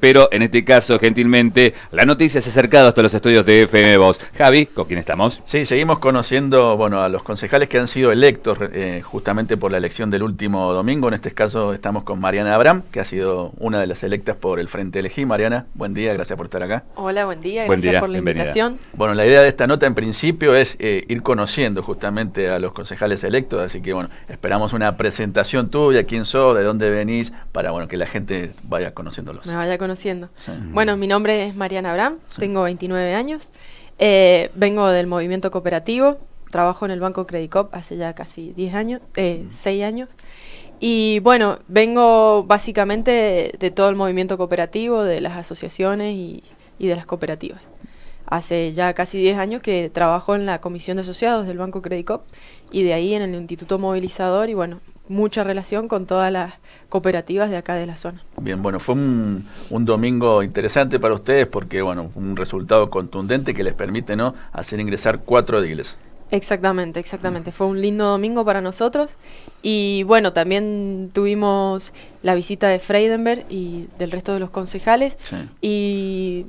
Pero en este caso, gentilmente, la noticia se ha acercado hasta los estudios de FM Voz. Javi, ¿con quién estamos? Sí, seguimos conociendo bueno, a los concejales que han sido electos eh, justamente por la elección del último domingo. En este caso estamos con Mariana Abram, que ha sido una de las electas por el Frente Elegí. Mariana, buen día, gracias por estar acá. Hola, buen día, gracias por la invitación. Bueno, la idea de esta nota en principio es eh, ir conociendo justamente a los concejales electos, así que bueno, esperamos una presentación tuya, quién sos, de dónde venís, para bueno, que la gente vaya conociéndolos conociendo. Bueno, mi nombre es Mariana Abraham, tengo 29 años, eh, vengo del movimiento cooperativo, trabajo en el Banco Credicop hace ya casi 10 años, eh, 6 años. Y bueno, vengo básicamente de, todo el movimiento cooperativo, de las asociaciones y, y de las cooperativas. Hace ya casi 10 años que trabajo en la comisión de asociados del Banco Credicop y de ahí en el Instituto Movilizador y bueno, mucha relación con todas las cooperativas de acá de la zona. Bien, bueno, fue un, domingo interesante para ustedes porque, bueno, un resultado contundente que les permite, ¿no?, hacer ingresar cuatro ediles. Exactamente, exactamente. Fue un lindo domingo para nosotros y bueno, también tuvimos la visita de Freidenberg y del resto de los concejales y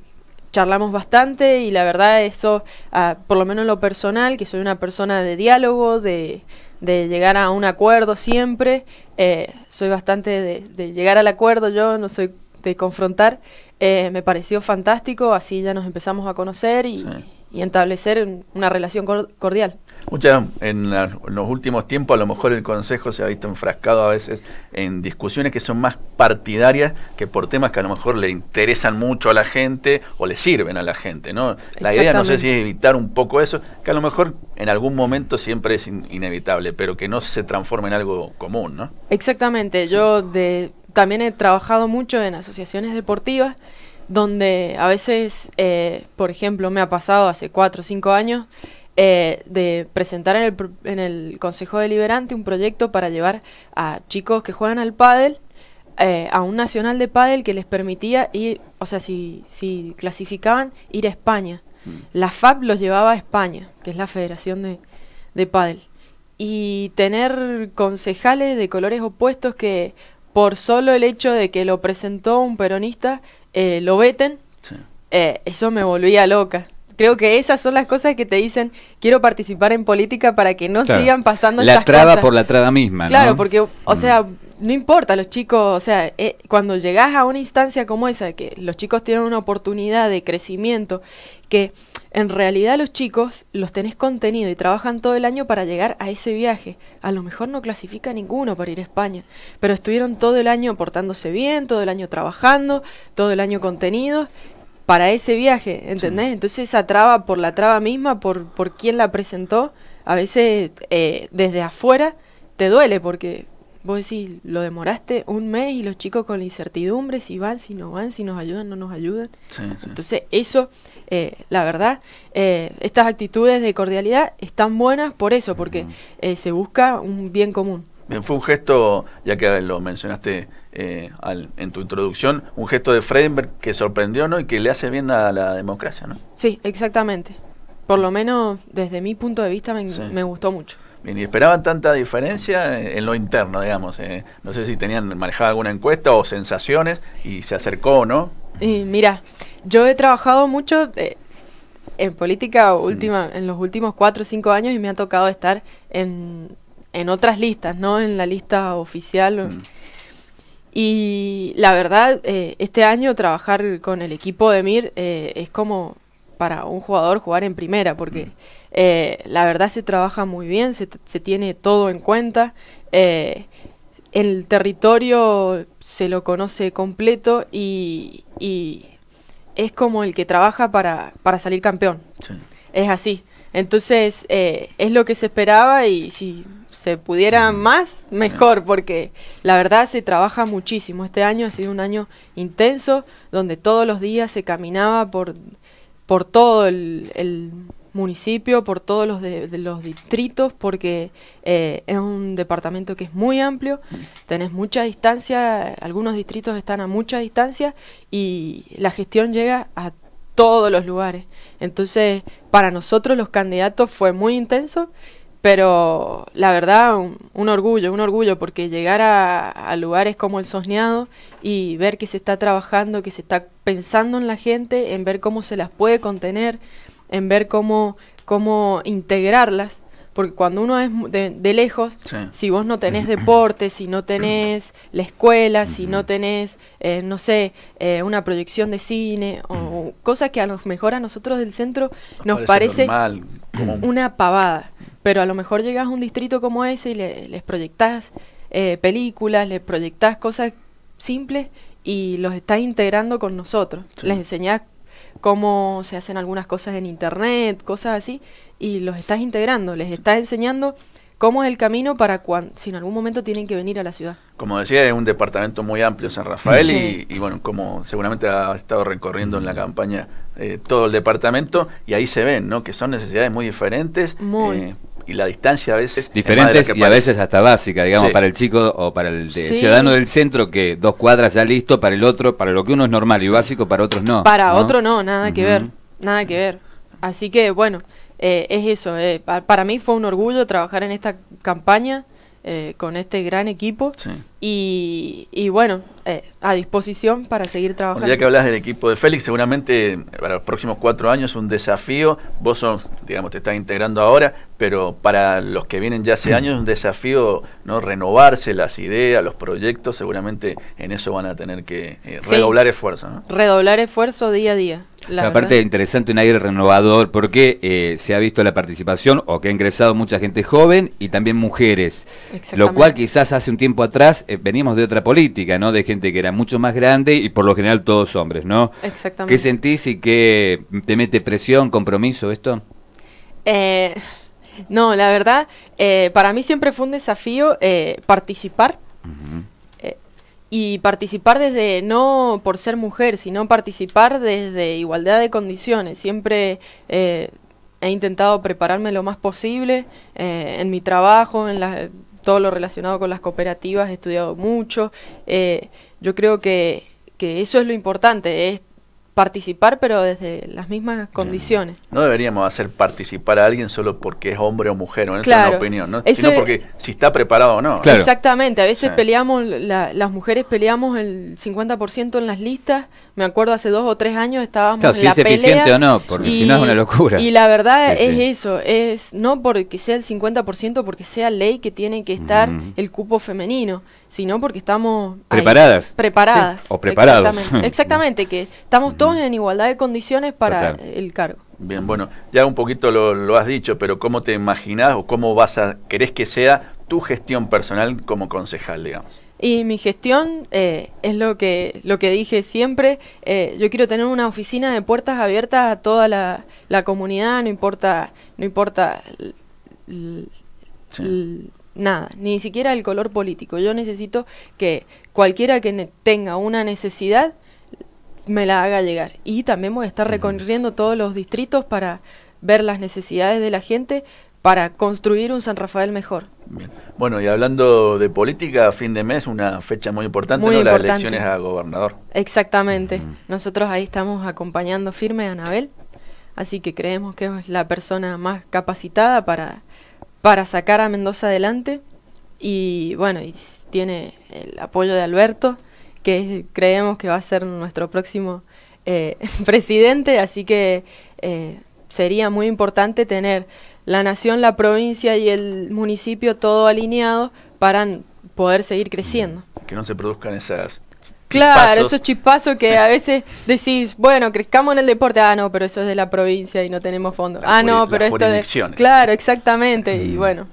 charlamos bastante y la verdad eso, ah, por lo menos en lo personal, que soy una persona de diálogo, de, de llegar a un acuerdo siempre, eh, soy bastante de, llegar al acuerdo, yo no soy de confrontar, eh, me pareció fantástico, así ya nos empezamos a conocer y y establecer una relación cordial. Muchas, en, en, los últimos tiempos a lo mejor el Consejo se ha visto enfrascado a veces en discusiones que son más partidarias que por temas que a lo mejor le interesan mucho a la gente o le sirven a la gente, ¿no? La idea no sé si es evitar un poco eso, que a lo mejor en algún momento siempre es inevitable, pero que no se transforme en algo común, ¿no? Exactamente, yo de, también he trabajado mucho en asociaciones deportivas donde a veces, eh, por ejemplo, me ha pasado hace cuatro o cinco años eh, de presentar en el, en el, Consejo Deliberante un proyecto para llevar a chicos que juegan al pádel eh, a un nacional de pádel que les permitía ir, o sea, si, si clasificaban, ir a España. Mm. La FAP los llevaba a España, que es la Federación de, de Pádel. Y tener concejales de colores opuestos que por solo el hecho de que lo presentó un peronista, eh, lo veten, eh, eso me volvía loca. Creo que esas son las cosas que te dicen, quiero participar en política para que no sigan pasando la estas cosas. La traba por la traba misma. Claro, porque, o mm. sea, no importa, los chicos, o sea, eh, cuando llegás a una instancia como esa, que los chicos tienen una oportunidad de crecimiento, que en realidad los chicos los tenés contenido y trabajan todo el año para llegar a ese viaje. A lo mejor no clasifica ninguno para ir a España, pero estuvieron todo el año portándose bien, todo el año trabajando, todo el año contenido para ese viaje, ¿entendés? Entonces esa traba por la traba misma, por, por quién la presentó, a veces eh, desde afuera te duele porque Vos decís, lo demoraste un mes y los chicos con la incertidumbre, si van, si no van, si nos ayudan, no nos ayudan. Entonces, eso, eh, la verdad, eh, estas actitudes de cordialidad están buenas por eso, porque eh, se busca un bien común. fue un gesto, ya que lo mencionaste en tu introducción, un gesto de Freidenberg que sorprendió ¿no? y que le hace bien a la democracia. ¿no? Sí, exactamente. Por lo menos desde mi punto de vista me gustó mucho ni esperaban tanta diferencia en, lo interno, digamos? Eh. No sé si tenían manejada alguna encuesta o sensaciones y se acercó, o ¿no? mira, yo he trabajado mucho eh, en política última, en los últimos cuatro o cinco años y me ha tocado estar en, otras listas, ¿no? En la lista oficial. Mm. Y la verdad, eh, este año trabajar con el equipo de MIR es como para un jugador jugar en primera, porque eh, la verdad se trabaja muy bien, se, tiene todo en cuenta. Eh, el territorio se lo conoce completo y, es como el que trabaja para, salir campeón. Es así. Entonces, eh, es lo que se esperaba y si se pudiera mm. más, mejor, porque la verdad se trabaja muchísimo. Este año ha sido un año intenso, donde todos los días se caminaba por por todo el, municipio, por todos los, de, los distritos, porque eh, es un departamento que es muy amplio, tenés mucha distancia, algunos distritos están a mucha distancia y la gestión llega a todos los lugares. Entonces, para nosotros los candidatos fue muy intenso pero la verdad, un, orgullo, un orgullo, porque llegar a, lugares como el Sosneado y ver que se está trabajando, que se está pensando en la gente, en ver cómo se las puede contener, en ver cómo, cómo integrarlas. Porque cuando uno es de, lejos, si vos no tenés deporte, si no tenés la escuela, si no tenés, eh, no sé, eh, una proyección de cine, o, cosas que a lo mejor a nosotros del centro nos, parece, como... una pavada pero a lo mejor llegas a un distrito como ese y les proyectas eh, películas, les proyectas cosas simples y los estás integrando con nosotros. Les enseñás cómo se hacen algunas cosas en internet, cosas así, y los estás integrando, les estás enseñando cómo es el camino para cuando, si en algún momento tienen que venir a la ciudad. Como decía, es un departamento muy amplio San Rafael y, bueno, como seguramente ha estado recorriendo en la campaña eh, todo el departamento y ahí se ven, ¿no? Que son necesidades muy diferentes, muy. Eh, y la distancia a veces... Diferentes y a veces hasta básica, digamos, para el chico o para el, ciudadano del centro que dos cuadras ya listo, para el otro, para lo que uno es normal y básico, para otros no. Para otro no, nada que ver, nada que ver. Así que bueno, eh, es eso, eh, para mí fue un orgullo trabajar en esta campaña. Eh, con este gran equipo. Y, bueno, eh, a disposición para seguir trabajando. ya que hablas del equipo de Félix, seguramente para los próximos cuatro años es un desafío. Vos, sos digamos, te estás integrando ahora, pero para los que vienen ya hace años es un desafío, ¿no? Renovarse las ideas, los proyectos, seguramente en eso van a tener que eh, redoblar esfuerzo, Redoblar esfuerzo día a día. La aparte, interesante un aire renovador porque eh, se ha visto la participación o que ha ingresado mucha gente joven y también mujeres. Lo cual quizás hace un tiempo atrás eh, veníamos de otra política, ¿no? De gente que era mucho más grande y por lo general todos hombres, ¿no? Exactamente. ¿Qué sentís y qué te mete presión, compromiso esto? Eh, no, la verdad, para mí siempre fue un desafío participar y participar desde, no por ser mujer, sino participar desde igualdad de condiciones. Siempre eh, he intentado prepararme lo más posible eh, en mi trabajo, en todo lo relacionado con las cooperativas, he estudiado mucho. Eh, yo creo que, que, eso es lo importante, es participar, pero desde las mismas condiciones. No deberíamos hacer participar a alguien solo porque es hombre o mujer, en claro. opinión, ¿no? sino porque si está preparado o no. Exactamente, a veces peleamos, las mujeres peleamos el 50% en las listas me acuerdo hace dos o tres años estábamos claro, si es eficiente o no, porque si no es una locura. Y la verdad es eso, es no porque sea el 50%, porque sea ley que tiene que estar el cupo femenino, sino porque estamos... Preparadas. preparadas. O preparados. Exactamente, que estamos todos en igualdad de condiciones para el cargo. Bien, bueno, ya un poquito lo, has dicho, pero ¿cómo te imaginás o cómo vas a, querés que sea tu gestión personal como concejal, digamos? Y mi gestión eh, es lo que, lo que dije siempre. Eh, yo quiero tener una oficina de puertas abiertas a toda la, comunidad, no importa, no importa nada, ni siquiera el color político. Yo necesito que cualquiera que tenga una necesidad me la haga llegar. Y también voy a estar recorriendo todos los distritos para ver las necesidades de la gente, para construir un San Rafael mejor. Bueno, y hablando de política, fin de mes, una fecha muy importante, ¿no? Las elecciones a gobernador. Exactamente. Nosotros ahí estamos acompañando firme a Anabel, así que creemos que es la persona más capacitada para, para sacar a Mendoza adelante. Y bueno, y tiene el apoyo de Alberto, que creemos que va a ser nuestro próximo eh, presidente, así que eh, sería muy importante tener la nación, la provincia y el municipio todo alineado para poder seguir creciendo. Mm, que no se produzcan esas... Claro, esos chispazos que a veces decís, bueno, crezcamos en el deporte, ah, no, pero eso es de la provincia y no tenemos fondos. Ah, no, pero esto de... Claro, exactamente, y mm. bueno.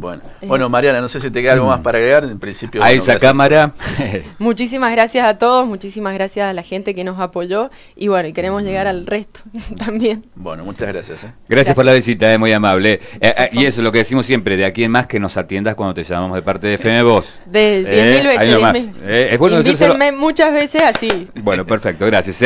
Bueno, bueno Mariana, no sé si te queda algo más para agregar. En principio, a esa cámara. muchísimas gracias a todos, muchísimas gracias a la gente que nos apoyó y bueno, y queremos llegar al resto también. Bueno, muchas ¿eh? gracias. Gracias, por la visita, es eh, muy amable. Eh, y eso es lo que decimos siempre, de aquí en más que nos atiendas cuando te llamamos de parte de FM Voz. De 10.000 veces. Ahí es muchas veces así. Bueno, perfecto, gracias.